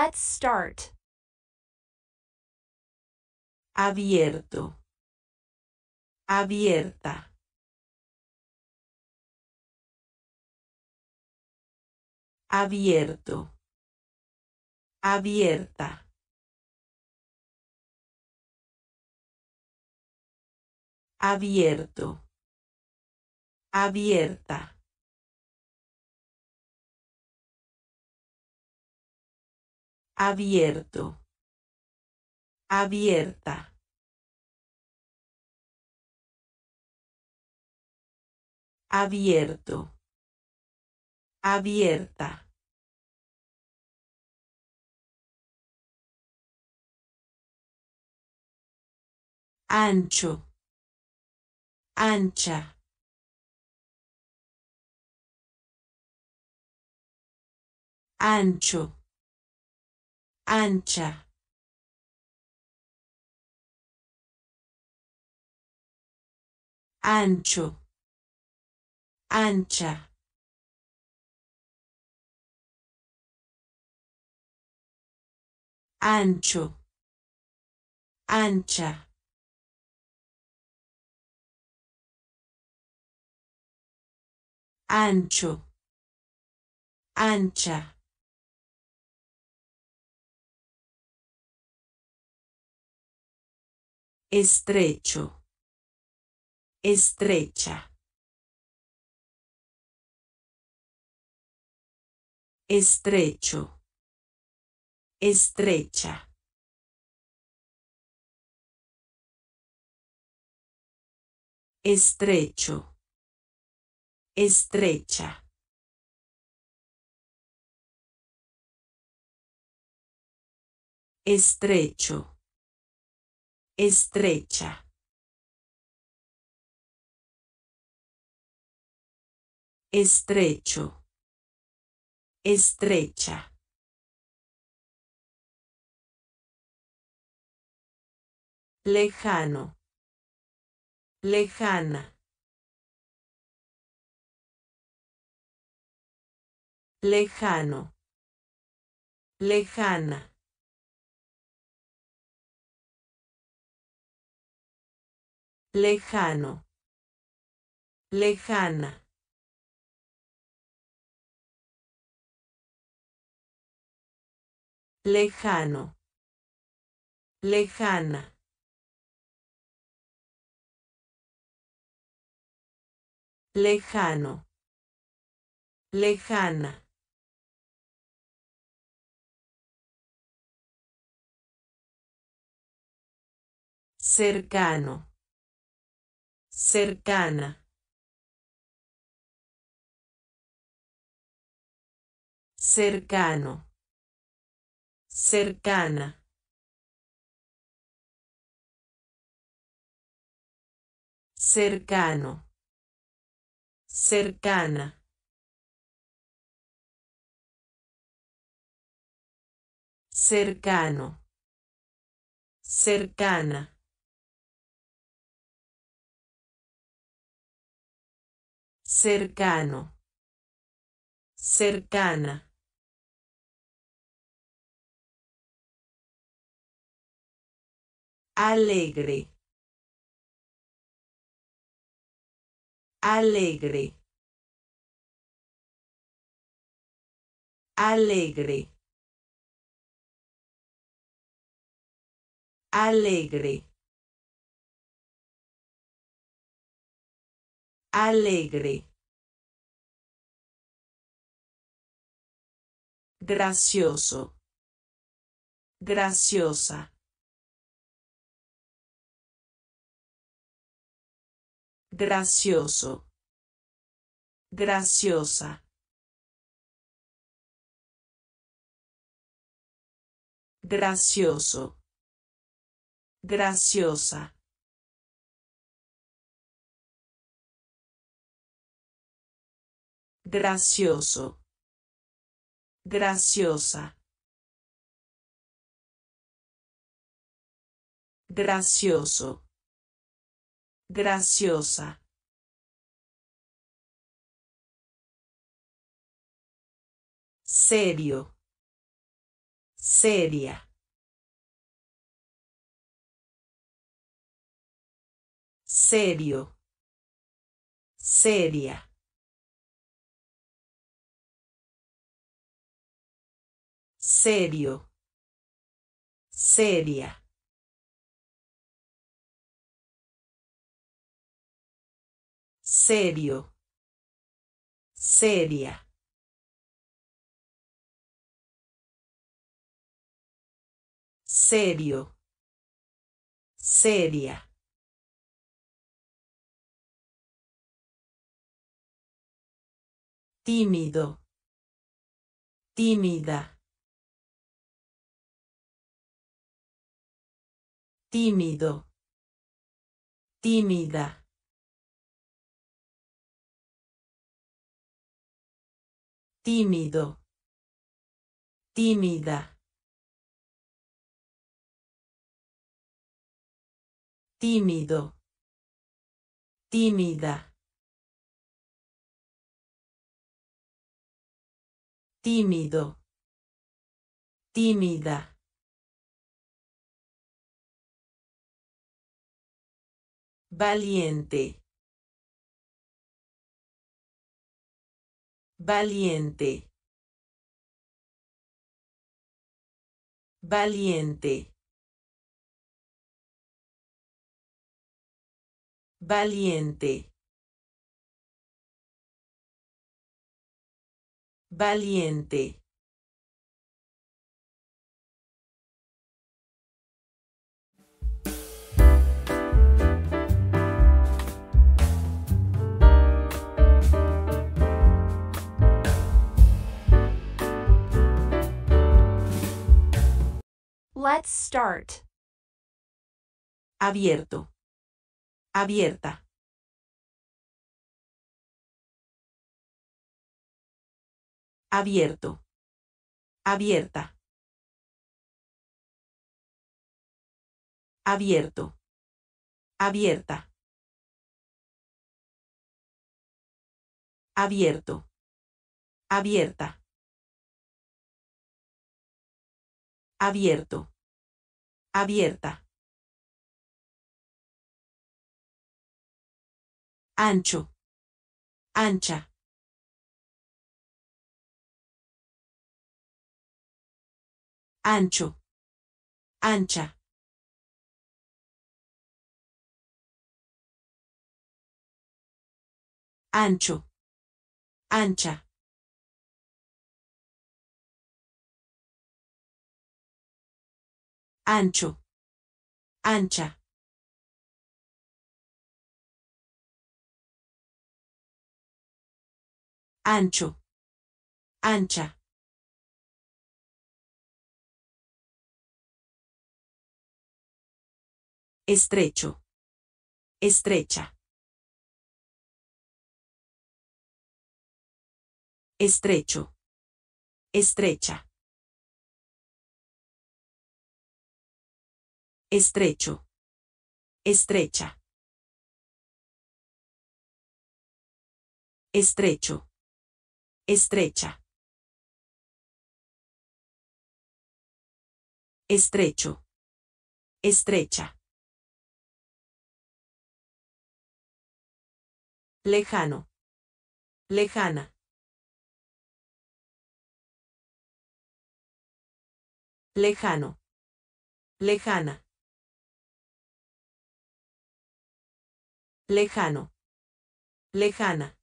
Let's start. Abierto. Abierta. Abierto. Abierta. Abierto. Abierta. abierto, abierta. Abierto, abierta. ancho, ancha. ancho ancha ancho ancha ancho ancha ancho ancha estrecho, estrecha, estrecho, estrecha. Estrecho. Estrecha. Estrecho estrecha estrecho estrecha lejano lejana lejano lejana Lejano. Lejana. Lejano. Lejana. Lejano. Lejana. cercano cercana cercano cercana cercano cercana cercano cercana cercano, cercana. alegre, alegre, alegre, alegre, alegre. gracioso, graciosa, gracioso, graciosa. gracioso, graciosa. gracioso graciosa gracioso graciosa serio seria serio seria serio, seria. Serio, seria. Serio, seria. tímido, tímida, tímido, tímida. Tímido, tímida. Tímido, tímida. Tímido, tímida. Valiente. Valiente. Valiente. Valiente. Valiente. Let's start. Abierto. Abierta. Abierto. Abierta. Abierto. Abierta. Abierto. Abierta. Abierto. Abierta. Ancho. Ancha. Ancho. Ancha. Ancho. Ancha. ancho, ancha. Ancho, ancha. Estrecho, estrecha. Estrecho, estrecha. Estrecho. Estrecha. Estrecho. Estrecha. Estrecho. Estrecha. Lejano. Lejana. Lejano. Lejana. Lejano. Lejana.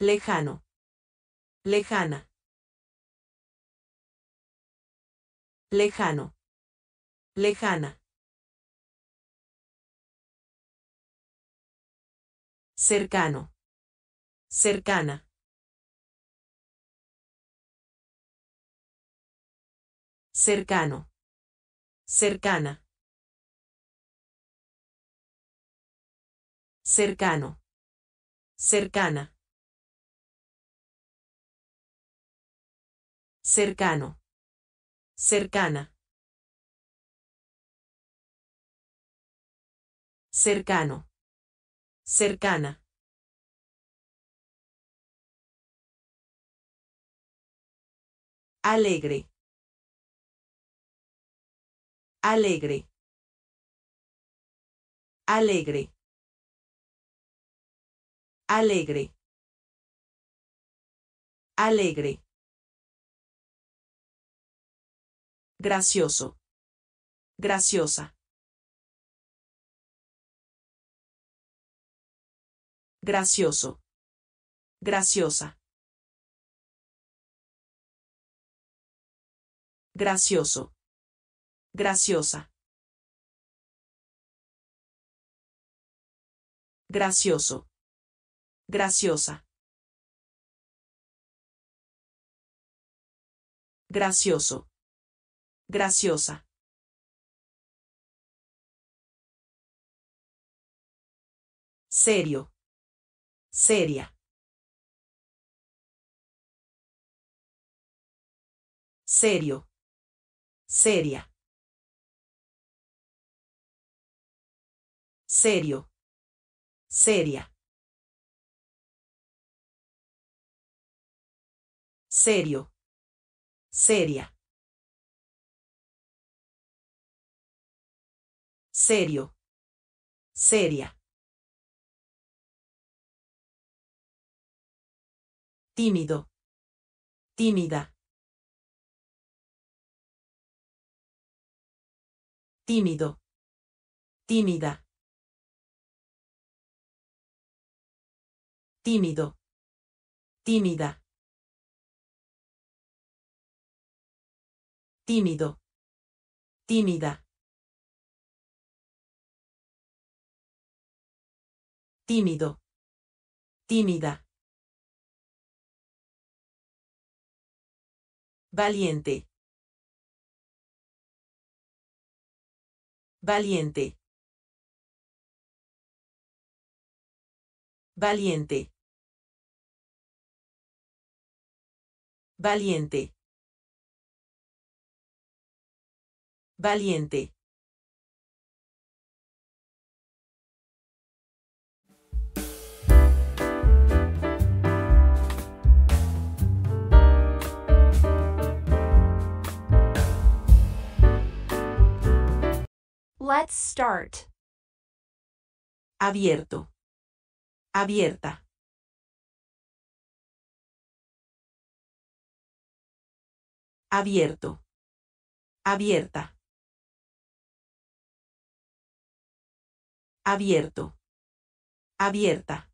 Lejano. Lejana. Lejano. Lejana. Cercano. Cercana. Cercano. Cercana. cercano, cercana, cercano, cercana, cercano, cercana. Alegre. Alegre. Alegre. Alegre. Alegre. Gracioso. Graciosa. Gracioso. Graciosa. Gracioso. Graciosa. Gracioso graciosa, gracioso, graciosa. Serio, seria. Serio, seria. Serio, seria. serio, seria, serio, seria, tímido, tímida, tímido, tímida. tímido tímida tímido, tímida, tímido, tímida. Valiente. Valiente. Valiente. Valiente. Valiente. Let's start. Abierto. Abierta. Abierto. Abierta. Abierto. Abierta.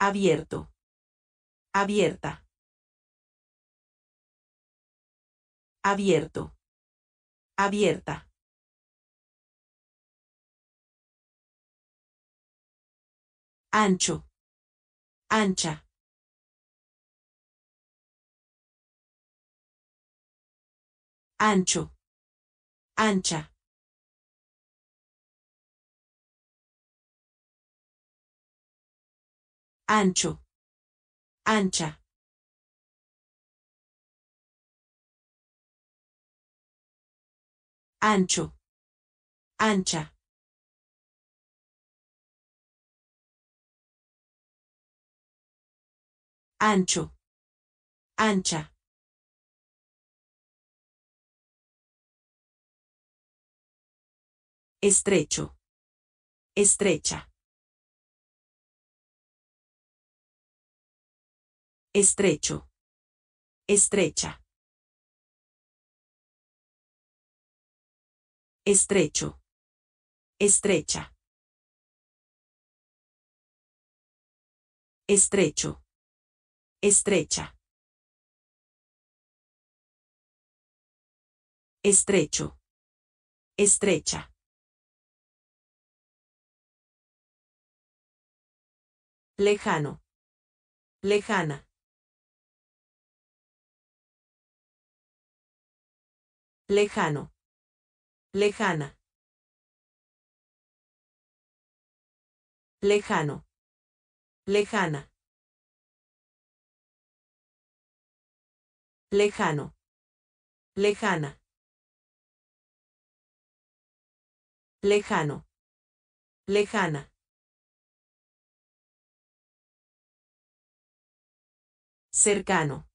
Abierto. Abierta. Abierto. Abierta. Ancho. Ancha. ancho, ancha. ancho, ancha. ancho, ancha. ancho, ancha. estrecho, estrecha Estrecho. Estrecha. Estrecho. Estrecha. Estrecho. Estrecha. Estrecho. Estrecha. Lejano. Lejana. Lejano. Lejana. Lejano. Lejana. Lejano. Lejana. Lejano. Lejana. Cercano.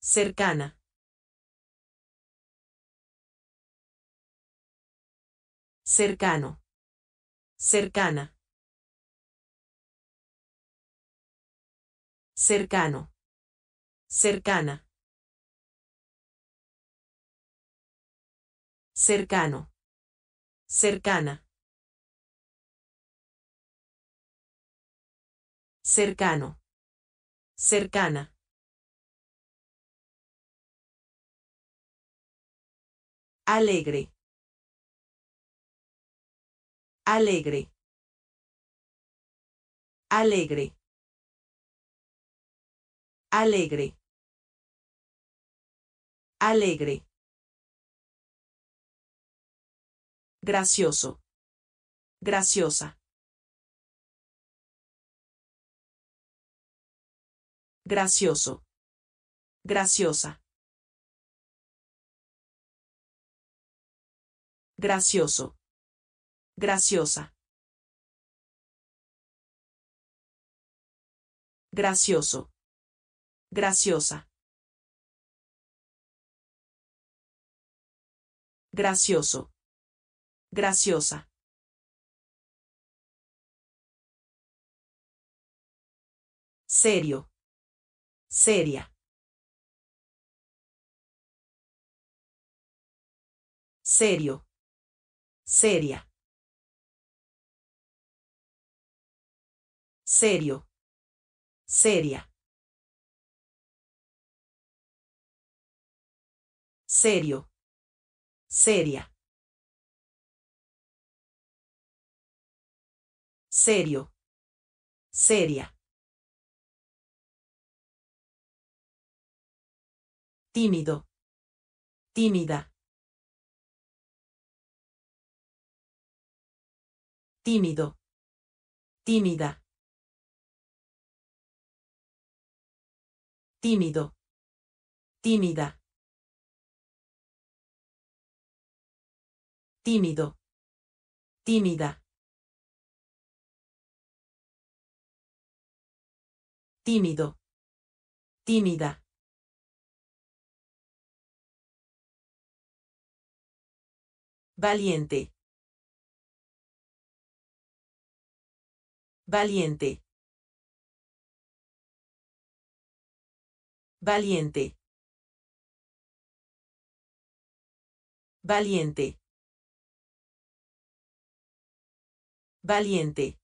Cercana. cercano, cercana, cercano, cercana, cercano, cercana, cercano, cercana. alegre, Alegre. Alegre. Alegre. Alegre. Gracioso. Graciosa. Gracioso. Graciosa. Gracioso graciosa, gracioso, graciosa, gracioso, graciosa. Serio. Seria. Serio. Seria. serio, seria, serio, seria, serio, seria, tímido, tímida. tímido, tímida, tímido, tímida, tímido, tímida, tímido, tímida. Valiente. Valiente. Valiente. Valiente. Valiente.